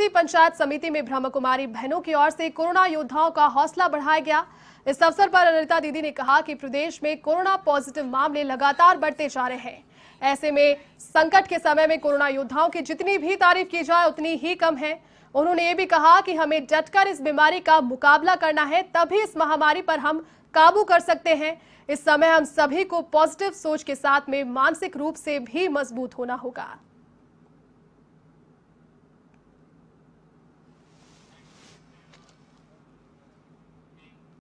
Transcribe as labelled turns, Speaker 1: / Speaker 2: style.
Speaker 1: सी पंचायत समिति में ब्रह्म कुमारी बहनों की ओर से कोरोना योद्धाओं का हौसला बढ़ाया गया इस अवसर पर अनिता दीदी ने कहा कि प्रदेश में कोरोना पॉजिटिव मामले लगातार बढ़ते जा रहे हैं ऐसे में संकट के समय में कोरोना योद्धाओं की जितनी भी तारीफ की जाए उतनी ही कम है उन्होंने ये भी कहा कि हमें डटकर इस बीमारी का मुकाबला करना है तभी इस महामारी पर हम काबू कर सकते हैं इस समय हम सभी को पॉजिटिव सोच के साथ में मानसिक रूप से भी मजबूत होना होगा